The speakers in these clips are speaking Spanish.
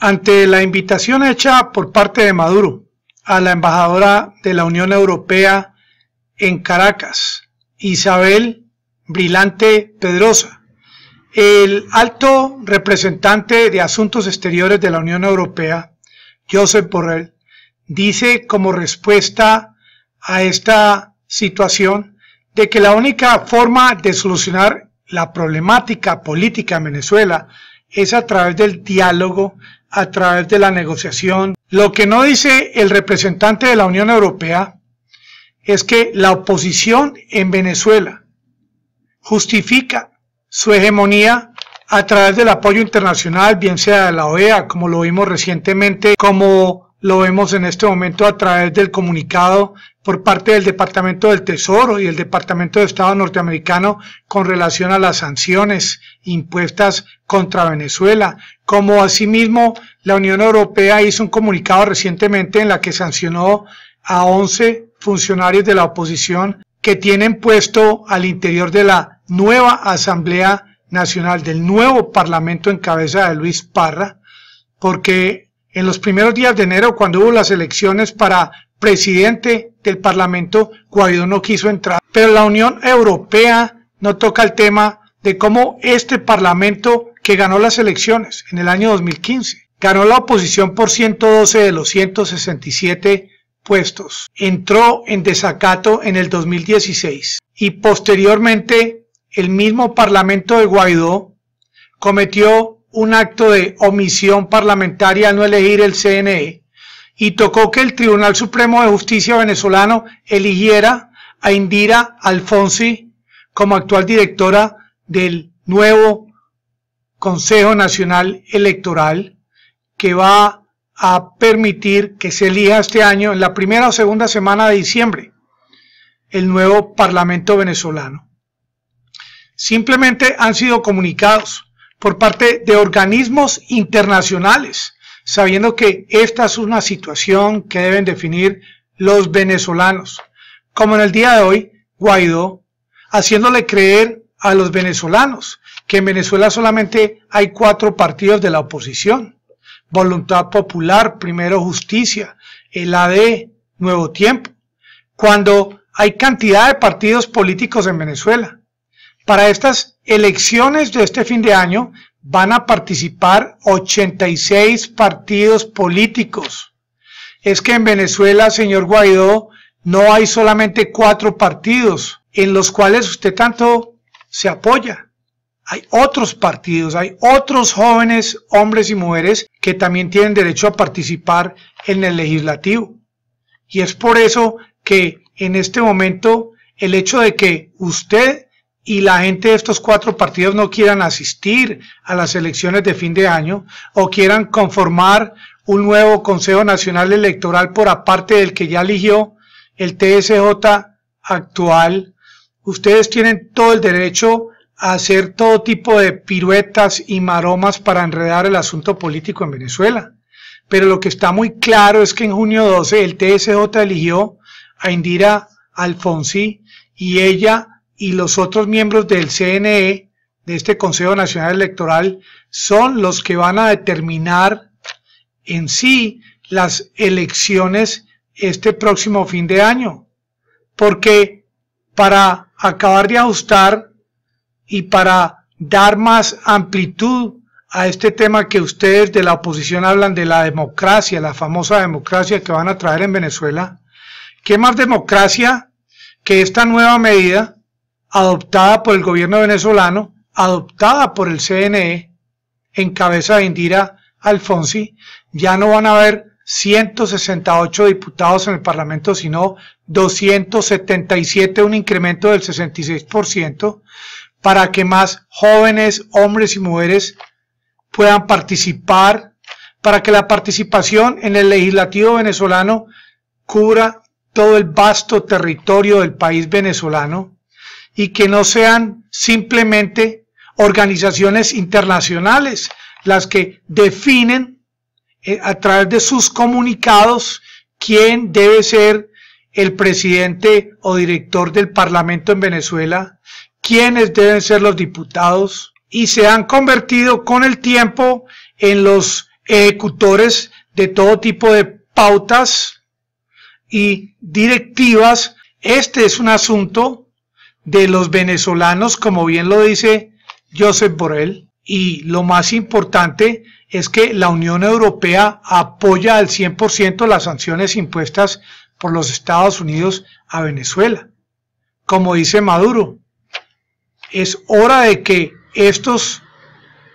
Ante la invitación hecha por parte de Maduro a la embajadora de la Unión Europea en Caracas, Isabel brillante Pedrosa, el alto representante de Asuntos Exteriores de la Unión Europea, Josep Borrell, dice como respuesta a esta situación de que la única forma de solucionar la problemática política en Venezuela es a través del diálogo a través de la negociación. Lo que no dice el representante de la Unión Europea es que la oposición en Venezuela justifica su hegemonía a través del apoyo internacional, bien sea de la OEA, como lo vimos recientemente, como lo vemos en este momento a través del comunicado por parte del Departamento del Tesoro y el Departamento de Estado norteamericano con relación a las sanciones impuestas contra Venezuela, como asimismo la Unión Europea hizo un comunicado recientemente en la que sancionó a 11 funcionarios de la oposición que tienen puesto al interior de la nueva Asamblea Nacional, del nuevo Parlamento en cabeza de Luis Parra, porque en los primeros días de enero, cuando hubo las elecciones para presidente del Parlamento, Guaidó no quiso entrar. Pero la Unión Europea no toca el tema de cómo este Parlamento que ganó las elecciones en el año 2015, ganó la oposición por 112 de los 167 puestos, entró en desacato en el 2016 y posteriormente el mismo Parlamento de Guaidó cometió un acto de omisión parlamentaria no elegir el CNE y tocó que el Tribunal Supremo de Justicia venezolano eligiera a Indira Alfonsi como actual directora del nuevo Consejo Nacional Electoral que va a permitir que se elija este año en la primera o segunda semana de diciembre el nuevo Parlamento venezolano. Simplemente han sido comunicados por parte de organismos internacionales, sabiendo que esta es una situación que deben definir los venezolanos, como en el día de hoy Guaidó, haciéndole creer a los venezolanos que en Venezuela solamente hay cuatro partidos de la oposición, Voluntad Popular, Primero Justicia, el AD, Nuevo Tiempo, cuando hay cantidad de partidos políticos en Venezuela para estas elecciones de este fin de año van a participar 86 partidos políticos. Es que en Venezuela, señor Guaidó, no hay solamente cuatro partidos en los cuales usted tanto se apoya. Hay otros partidos, hay otros jóvenes, hombres y mujeres que también tienen derecho a participar en el legislativo. Y es por eso que en este momento el hecho de que usted y la gente de estos cuatro partidos no quieran asistir a las elecciones de fin de año o quieran conformar un nuevo Consejo Nacional Electoral por aparte del que ya eligió el TSJ actual, ustedes tienen todo el derecho a hacer todo tipo de piruetas y maromas para enredar el asunto político en Venezuela. Pero lo que está muy claro es que en junio 12 el TSJ eligió a Indira Alfonsi y ella y los otros miembros del CNE, de este Consejo Nacional Electoral, son los que van a determinar en sí las elecciones este próximo fin de año. Porque para acabar de ajustar y para dar más amplitud a este tema que ustedes de la oposición hablan de la democracia, la famosa democracia que van a traer en Venezuela, ¿qué más democracia que esta nueva medida adoptada por el gobierno venezolano, adoptada por el CNE, en cabeza de Indira Alfonsi, ya no van a haber 168 diputados en el Parlamento, sino 277, un incremento del 66%, para que más jóvenes, hombres y mujeres puedan participar, para que la participación en el legislativo venezolano cubra todo el vasto territorio del país venezolano y que no sean simplemente organizaciones internacionales las que definen eh, a través de sus comunicados quién debe ser el presidente o director del Parlamento en Venezuela, quiénes deben ser los diputados y se han convertido con el tiempo en los ejecutores de todo tipo de pautas y directivas. Este es un asunto de los venezolanos, como bien lo dice Joseph Borrell. Y lo más importante es que la Unión Europea apoya al 100% las sanciones impuestas por los Estados Unidos a Venezuela. Como dice Maduro, es hora de que estos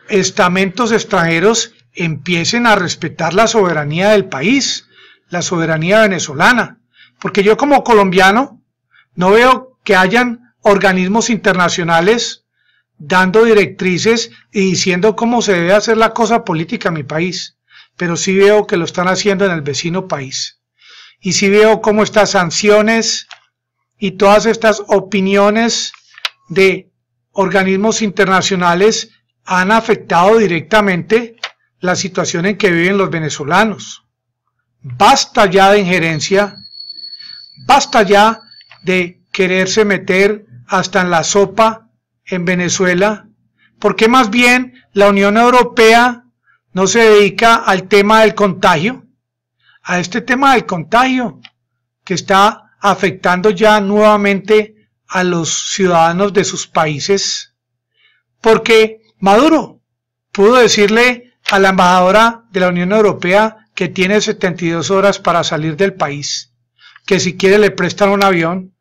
estamentos extranjeros empiecen a respetar la soberanía del país, la soberanía venezolana. Porque yo como colombiano no veo que hayan organismos internacionales dando directrices y diciendo cómo se debe hacer la cosa política en mi país, pero sí veo que lo están haciendo en el vecino país. Y sí veo cómo estas sanciones y todas estas opiniones de organismos internacionales han afectado directamente la situación en que viven los venezolanos. Basta ya de injerencia, basta ya de quererse meter hasta en la sopa en Venezuela? ¿Por qué más bien la Unión Europea no se dedica al tema del contagio? A este tema del contagio que está afectando ya nuevamente a los ciudadanos de sus países. Porque Maduro pudo decirle a la embajadora de la Unión Europea que tiene 72 horas para salir del país, que si quiere le prestan un avión,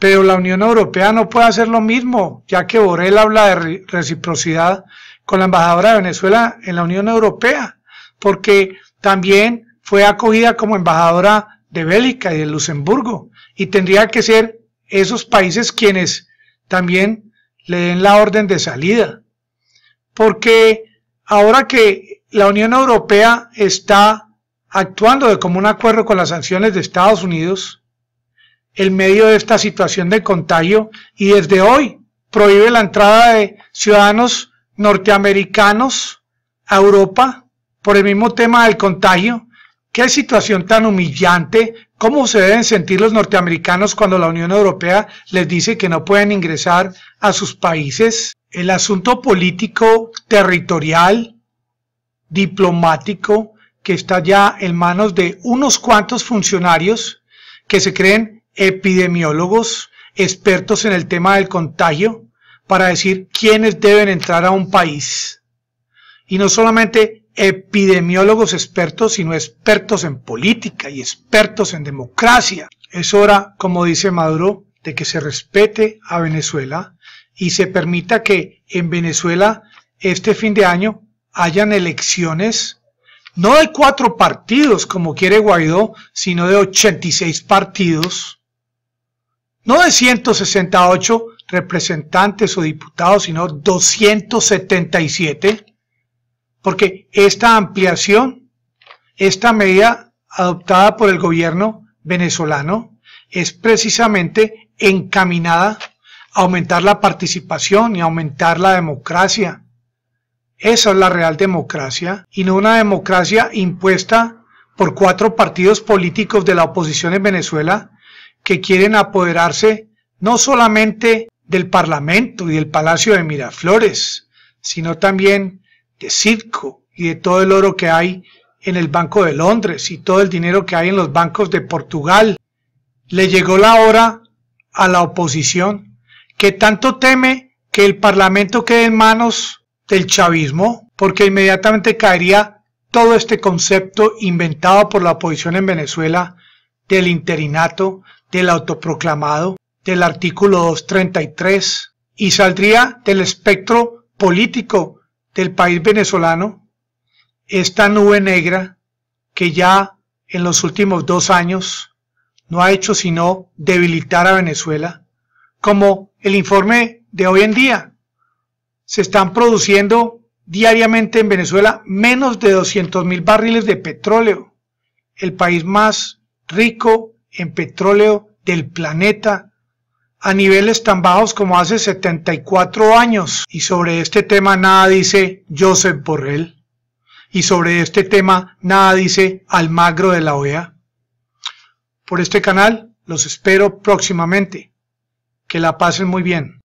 pero la Unión Europea no puede hacer lo mismo, ya que Borrell habla de reciprocidad con la embajadora de Venezuela en la Unión Europea, porque también fue acogida como embajadora de Bélgica y de Luxemburgo, y tendría que ser esos países quienes también le den la orden de salida. Porque ahora que la Unión Europea está actuando de común acuerdo con las sanciones de Estados Unidos, en medio de esta situación de contagio y desde hoy prohíbe la entrada de ciudadanos norteamericanos a Europa por el mismo tema del contagio. Qué situación tan humillante. ¿Cómo se deben sentir los norteamericanos cuando la Unión Europea les dice que no pueden ingresar a sus países? El asunto político, territorial, diplomático, que está ya en manos de unos cuantos funcionarios que se creen epidemiólogos expertos en el tema del contagio para decir quiénes deben entrar a un país. Y no solamente epidemiólogos expertos, sino expertos en política y expertos en democracia. Es hora, como dice Maduro, de que se respete a Venezuela y se permita que en Venezuela este fin de año hayan elecciones, no de cuatro partidos como quiere Guaidó, sino de 86 partidos no de 168 representantes o diputados, sino 277, porque esta ampliación, esta medida adoptada por el gobierno venezolano, es precisamente encaminada a aumentar la participación y aumentar la democracia. Esa es la real democracia y no una democracia impuesta por cuatro partidos políticos de la oposición en Venezuela que quieren apoderarse no solamente del Parlamento y del Palacio de Miraflores, sino también de circo y de todo el oro que hay en el Banco de Londres y todo el dinero que hay en los bancos de Portugal. Le llegó la hora a la oposición que tanto teme que el Parlamento quede en manos del chavismo, porque inmediatamente caería todo este concepto inventado por la oposición en Venezuela del interinato, del autoproclamado, del artículo 233, y saldría del espectro político del país venezolano esta nube negra que ya en los últimos dos años no ha hecho sino debilitar a Venezuela, como el informe de hoy en día. Se están produciendo diariamente en Venezuela menos de 200 mil barriles de petróleo, el país más rico en petróleo del planeta a niveles tan bajos como hace 74 años. Y sobre este tema nada dice Joseph Borrell. Y sobre este tema nada dice Almagro de la OEA. Por este canal los espero próximamente. Que la pasen muy bien.